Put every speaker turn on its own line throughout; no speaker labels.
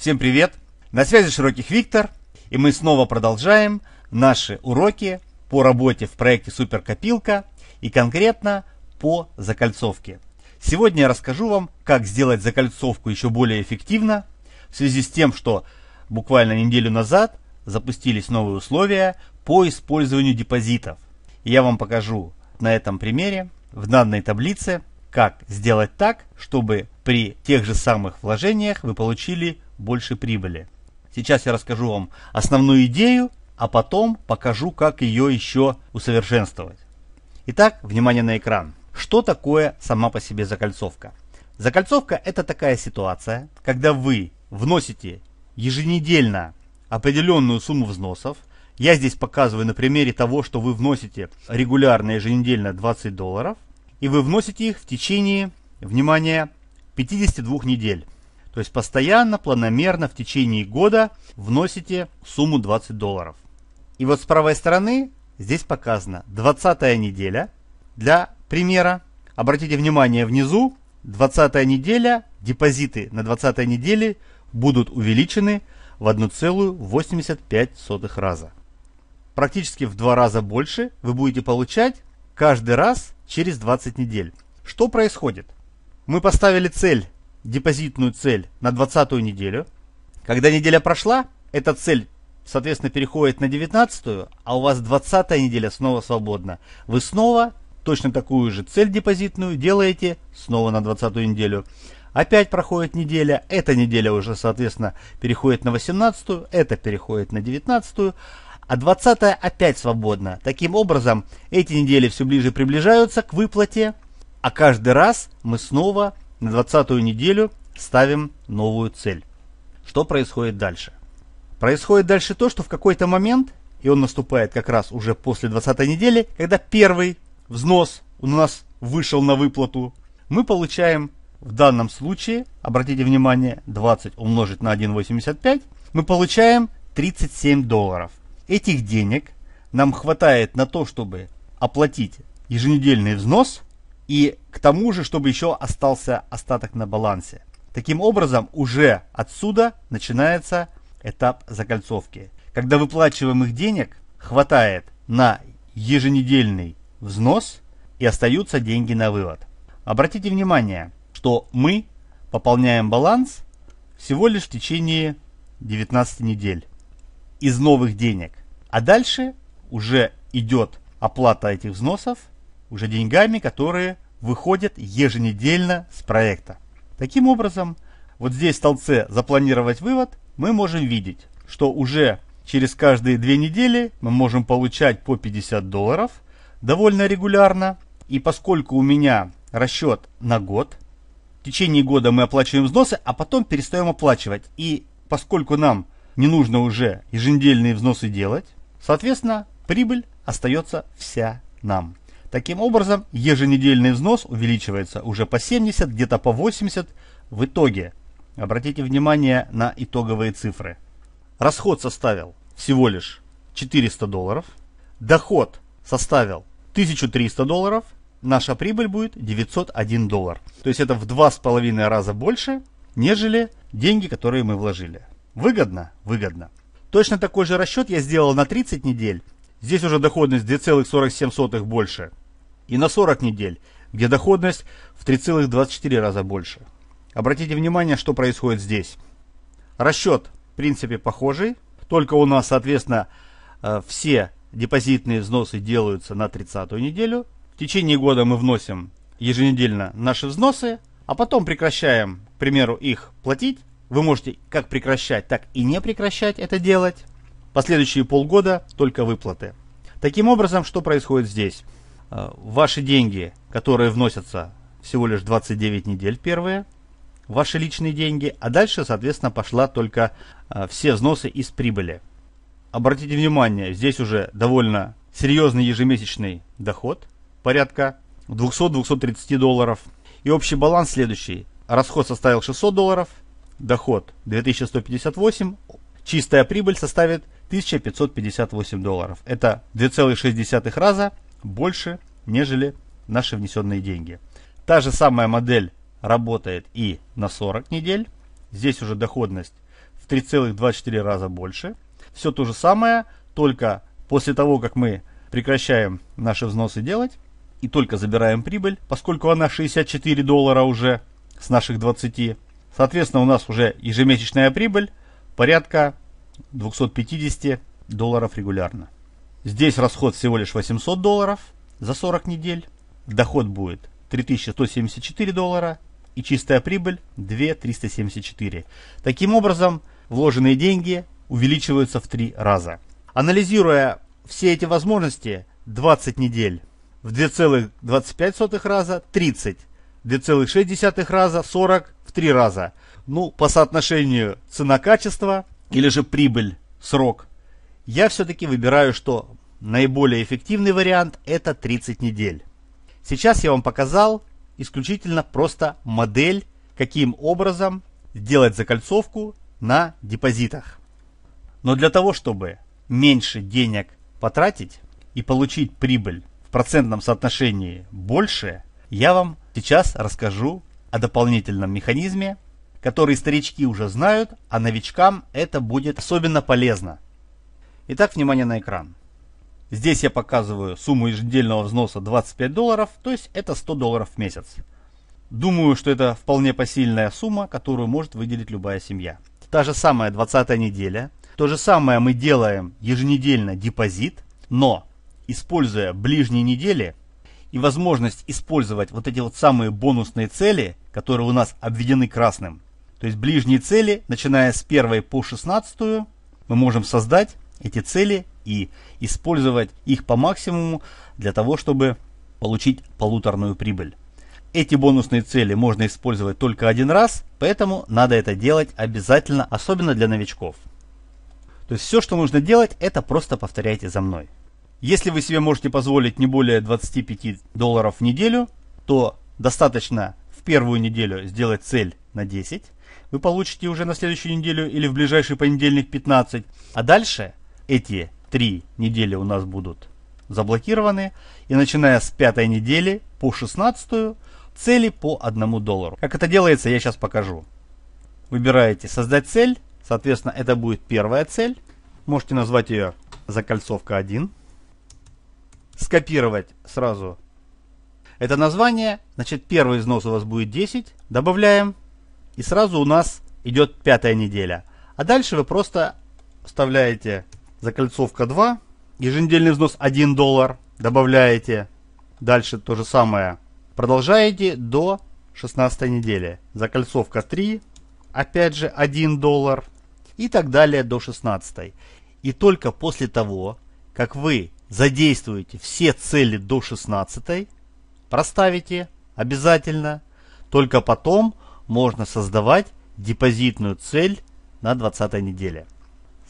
Всем привет! На связи Широких Виктор, и мы снова продолжаем наши уроки по работе в проекте Суперкопилка и конкретно по закольцовке. Сегодня я расскажу вам, как сделать закольцовку еще более эффективно, в связи с тем, что буквально неделю назад запустились новые условия по использованию депозитов. Я вам покажу на этом примере, в данной таблице, как сделать так, чтобы при тех же самых вложениях вы получили больше прибыли. Сейчас я расскажу вам основную идею, а потом покажу, как ее еще усовершенствовать. Итак, внимание на экран. Что такое сама по себе закольцовка? Закольцовка – это такая ситуация, когда вы вносите еженедельно определенную сумму взносов. Я здесь показываю на примере того, что вы вносите регулярно еженедельно 20 долларов, и вы вносите их в течение, внимание, 52 недель. То есть постоянно, планомерно в течение года вносите сумму 20 долларов. И вот с правой стороны здесь показано 20 неделя. Для примера, обратите внимание внизу, 20 неделя, депозиты на 20 неделе будут увеличены в 1,85 раза. Практически в два раза больше вы будете получать каждый раз через 20 недель. Что происходит? Мы поставили цель депозитную цель на 20 неделю. Когда неделя прошла, эта цель, соответственно, переходит на 19, а у вас 20 неделя снова свободна. Вы снова точно такую же цель депозитную делаете снова на 20 неделю. Опять проходит неделя, эта неделя уже, соответственно, переходит на 18, это переходит на 19, а 20 опять свободна. Таким образом, эти недели все ближе приближаются к выплате, а каждый раз мы снова на 20 неделю ставим новую цель. Что происходит дальше? Происходит дальше то, что в какой-то момент, и он наступает как раз уже после 20 недели, когда первый взнос у нас вышел на выплату, мы получаем в данном случае, обратите внимание, 20 умножить на 1,85, мы получаем 37 долларов. Этих денег нам хватает на то, чтобы оплатить еженедельный взнос – и к тому же, чтобы еще остался остаток на балансе. Таким образом, уже отсюда начинается этап закольцовки. Когда выплачиваемых денег хватает на еженедельный взнос и остаются деньги на вывод. Обратите внимание, что мы пополняем баланс всего лишь в течение 19 недель из новых денег. А дальше уже идет оплата этих взносов уже деньгами, которые выходят еженедельно с проекта. Таким образом, вот здесь в столбце «Запланировать вывод» мы можем видеть, что уже через каждые две недели мы можем получать по 50 долларов довольно регулярно. И поскольку у меня расчет на год, в течение года мы оплачиваем взносы, а потом перестаем оплачивать. И поскольку нам не нужно уже еженедельные взносы делать, соответственно, прибыль остается вся нам. Таким образом, еженедельный взнос увеличивается уже по 70, где-то по 80 в итоге. Обратите внимание на итоговые цифры. Расход составил всего лишь 400 долларов. Доход составил 1300 долларов. Наша прибыль будет 901 доллар. То есть это в два с половиной раза больше, нежели деньги, которые мы вложили. Выгодно? Выгодно. Точно такой же расчет я сделал на 30 недель. Здесь уже доходность 2,47 больше и на 40 недель, где доходность в 3,24 раза больше. Обратите внимание, что происходит здесь. Расчет, в принципе, похожий, только у нас, соответственно, э, все депозитные взносы делаются на 30 неделю. В течение года мы вносим еженедельно наши взносы, а потом прекращаем, к примеру, их платить. Вы можете как прекращать, так и не прекращать это делать. Последующие полгода только выплаты. Таким образом, что происходит здесь? Э, ваши деньги, которые вносятся всего лишь 29 недель первые, ваши личные деньги, а дальше, соответственно, пошла только э, все взносы из прибыли. Обратите внимание, здесь уже довольно серьезный ежемесячный доход, порядка 200-230 долларов. И общий баланс следующий. Расход составил 600 долларов, доход 2158, чистая прибыль составит 1558 долларов. Это 2,6 раза больше, нежели наши внесенные деньги. Та же самая модель работает и на 40 недель. Здесь уже доходность в 3,24 раза больше. Все то же самое, только после того, как мы прекращаем наши взносы делать и только забираем прибыль, поскольку она 64 доллара уже с наших 20, соответственно, у нас уже ежемесячная прибыль порядка 250 долларов регулярно. Здесь расход всего лишь 800 долларов за 40 недель. Доход будет 3174 доллара и чистая прибыль 2374. Таким образом, вложенные деньги увеличиваются в три раза. Анализируя все эти возможности, 20 недель в 2,25 раза, 30, в 2,6 раза, 40 в 3 раза. Ну, по соотношению цена-качество или же прибыль-срок я все-таки выбираю, что наиболее эффективный вариант это 30 недель. Сейчас я вам показал исключительно просто модель, каким образом сделать закольцовку на депозитах. Но для того, чтобы меньше денег потратить и получить прибыль в процентном соотношении больше, я вам сейчас расскажу о дополнительном механизме, который старички уже знают, а новичкам это будет особенно полезно. Итак, внимание на экран. Здесь я показываю сумму ежедельного взноса 25 долларов, то есть это 100 долларов в месяц. Думаю, что это вполне посильная сумма, которую может выделить любая семья. Та же самая 20 неделя. То же самое мы делаем еженедельно депозит, но используя ближние недели и возможность использовать вот эти вот самые бонусные цели, которые у нас обведены красным. То есть ближние цели, начиная с первой по 16, мы можем создать эти цели и использовать их по максимуму для того, чтобы получить полуторную прибыль. Эти бонусные цели можно использовать только один раз, поэтому надо это делать обязательно, особенно для новичков. То есть все, что нужно делать, это просто повторяйте за мной. Если вы себе можете позволить не более 25 долларов в неделю, то достаточно в первую неделю сделать цель на 10, вы получите уже на следующую неделю или в ближайший понедельник 15, а дальше эти три недели у нас будут заблокированы. И начиная с пятой недели по шестнадцатую цели по одному доллару. Как это делается, я сейчас покажу. Выбираете «Создать цель». Соответственно, это будет первая цель. Можете назвать ее «Закольцовка 1». Скопировать сразу это название. Значит, первый взнос у вас будет 10. Добавляем. И сразу у нас идет пятая неделя. А дальше вы просто вставляете закольцовка 2, еженедельный взнос 1 доллар, добавляете, дальше то же самое, продолжаете до 16 недели, закольцовка 3, опять же 1 доллар и так далее до 16. И только после того, как вы задействуете все цели до 16, проставите обязательно, только потом можно создавать депозитную цель на 20 неделе.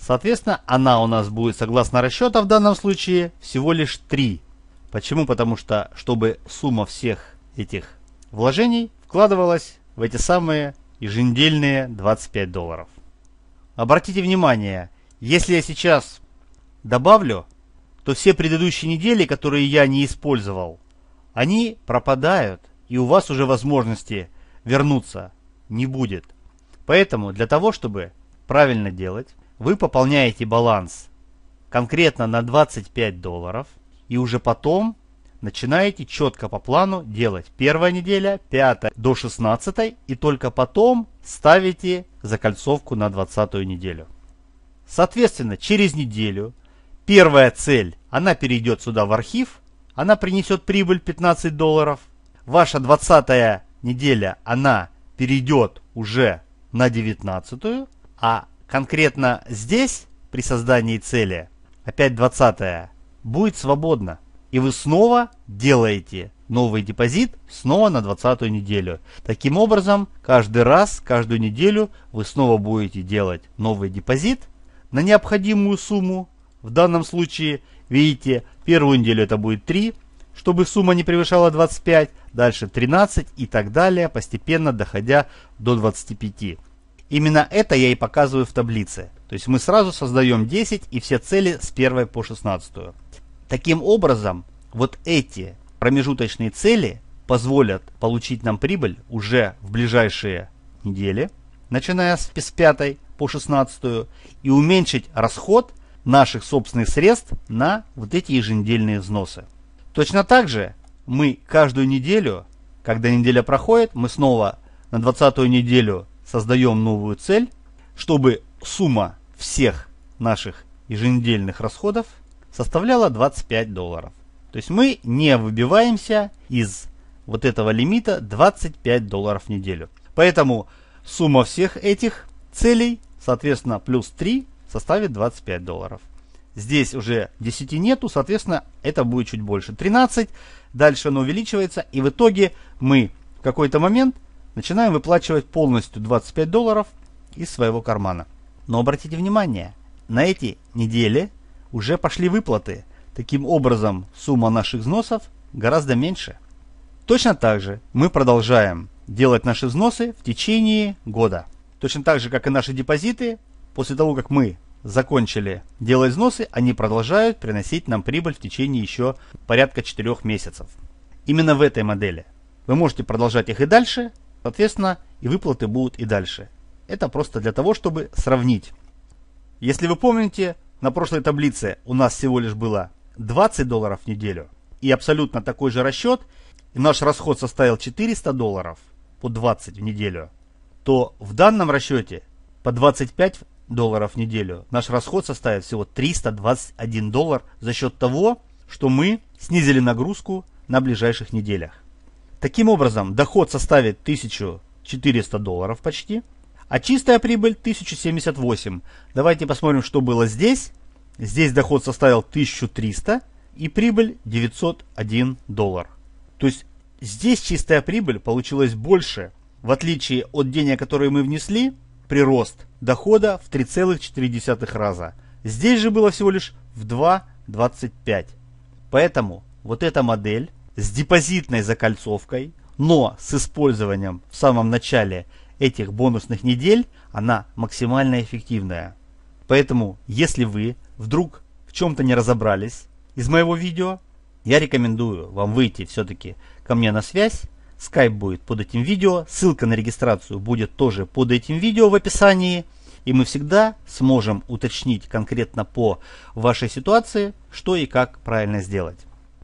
Соответственно, она у нас будет, согласно расчета в данном случае, всего лишь 3. Почему? Потому что, чтобы сумма всех этих вложений вкладывалась в эти самые еженедельные 25 долларов. Обратите внимание, если я сейчас добавлю, то все предыдущие недели, которые я не использовал, они пропадают, и у вас уже возможности вернуться не будет. Поэтому для того, чтобы правильно делать, вы пополняете баланс конкретно на 25 долларов и уже потом начинаете четко по плану делать первая неделя, 5 до 16 и только потом ставите закольцовку на 20 неделю. Соответственно, через неделю первая цель, она перейдет сюда в архив, она принесет прибыль 15 долларов. Ваша 20 неделя, она перейдет уже на 19, а Конкретно здесь, при создании цели, опять 20 будет свободно. И вы снова делаете новый депозит снова на 20 неделю. Таким образом, каждый раз, каждую неделю вы снова будете делать новый депозит на необходимую сумму. В данном случае, видите, первую неделю это будет 3, чтобы сумма не превышала 25, дальше 13 и так далее, постепенно доходя до 25. Именно это я и показываю в таблице. То есть мы сразу создаем 10 и все цели с 1 по 16. Таким образом, вот эти промежуточные цели позволят получить нам прибыль уже в ближайшие недели, начиная с 5 по 16, и уменьшить расход наших собственных средств на вот эти еженедельные взносы. Точно так же мы каждую неделю, когда неделя проходит, мы снова на 20 неделю создаем новую цель, чтобы сумма всех наших еженедельных расходов составляла 25 долларов. То есть мы не выбиваемся из вот этого лимита 25 долларов в неделю. Поэтому сумма всех этих целей, соответственно, плюс 3 составит 25 долларов. Здесь уже 10 нету, соответственно, это будет чуть больше. 13, дальше оно увеличивается, и в итоге мы в какой-то момент Начинаем выплачивать полностью 25 долларов из своего кармана. Но обратите внимание, на эти недели уже пошли выплаты. Таким образом, сумма наших взносов гораздо меньше. Точно так же мы продолжаем делать наши взносы в течение года. Точно так же, как и наши депозиты, после того, как мы закончили делать взносы, они продолжают приносить нам прибыль в течение еще порядка 4 месяцев. Именно в этой модели. Вы можете продолжать их и дальше, Соответственно, и выплаты будут и дальше. Это просто для того, чтобы сравнить. Если вы помните, на прошлой таблице у нас всего лишь было 20 долларов в неделю и абсолютно такой же расчет, и наш расход составил 400 долларов по 20 в неделю, то в данном расчете по 25 долларов в неделю наш расход составит всего 321 доллар за счет того, что мы снизили нагрузку на ближайших неделях. Таким образом, доход составит 1400 долларов почти, а чистая прибыль 1078. Давайте посмотрим, что было здесь. Здесь доход составил 1300 и прибыль 901 доллар. То есть здесь чистая прибыль получилась больше, в отличие от денег, которые мы внесли, прирост дохода в 3,4 раза. Здесь же было всего лишь в 2,25. Поэтому вот эта модель с депозитной закольцовкой, но с использованием в самом начале этих бонусных недель она максимально эффективная. Поэтому, если вы вдруг в чем-то не разобрались из моего видео, я рекомендую вам выйти все-таки ко мне на связь. Skype будет под этим видео, ссылка на регистрацию будет тоже под этим видео в описании. И мы всегда сможем уточнить конкретно по вашей ситуации, что и как правильно сделать.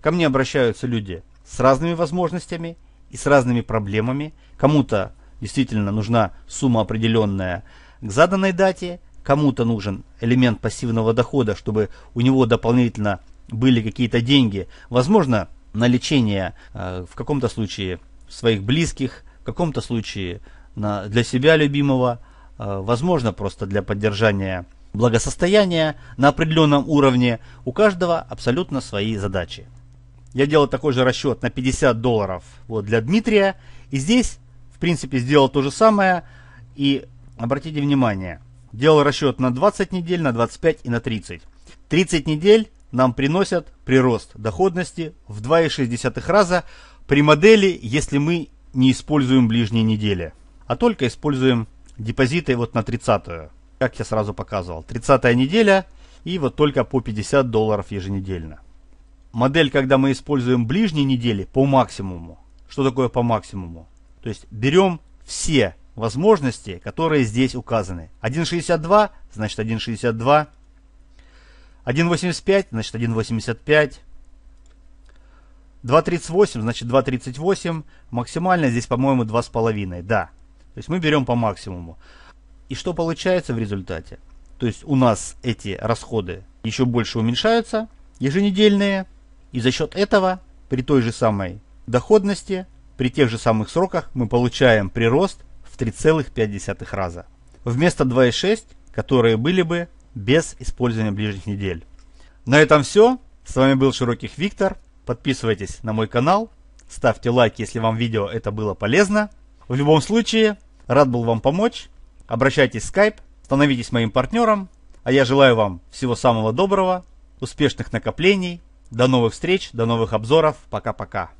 Ко мне обращаются люди с разными возможностями и с разными проблемами. Кому-то действительно нужна сумма определенная к заданной дате, кому-то нужен элемент пассивного дохода, чтобы у него дополнительно были какие-то деньги, возможно, на лечение э, в каком-то случае своих близких, в каком-то случае на, для себя любимого, э, возможно, просто для поддержания благосостояния на определенном уровне. У каждого абсолютно свои задачи я делал такой же расчет на 50 долларов вот, для Дмитрия. И здесь, в принципе, сделал то же самое. И обратите внимание, делал расчет на 20 недель, на 25 и на 30. 30 недель нам приносят прирост доходности в 2,6 раза при модели, если мы не используем ближние недели, а только используем депозиты вот на 30-ю. Как я сразу показывал, 30 неделя и вот только по 50 долларов еженедельно модель, когда мы используем ближние недели по максимуму. Что такое по максимуму? То есть берем все возможности, которые здесь указаны. 1.62, значит 1.62. 1.85, значит 1.85. 2.38, значит 2.38. Максимально здесь, по-моему, 2,5. Да. То есть мы берем по максимуму. И что получается в результате? То есть у нас эти расходы еще больше уменьшаются еженедельные – и за счет этого, при той же самой доходности, при тех же самых сроках мы получаем прирост в 3,5 раза. Вместо 2,6, которые были бы без использования ближних недель. На этом все. С вами был Широких Виктор. Подписывайтесь на мой канал. Ставьте лайк, если вам видео это было полезно. В любом случае, рад был вам помочь. Обращайтесь в Skype, становитесь моим партнером. А я желаю вам всего самого доброго, успешных накоплений до новых встреч, до новых обзоров. Пока-пока.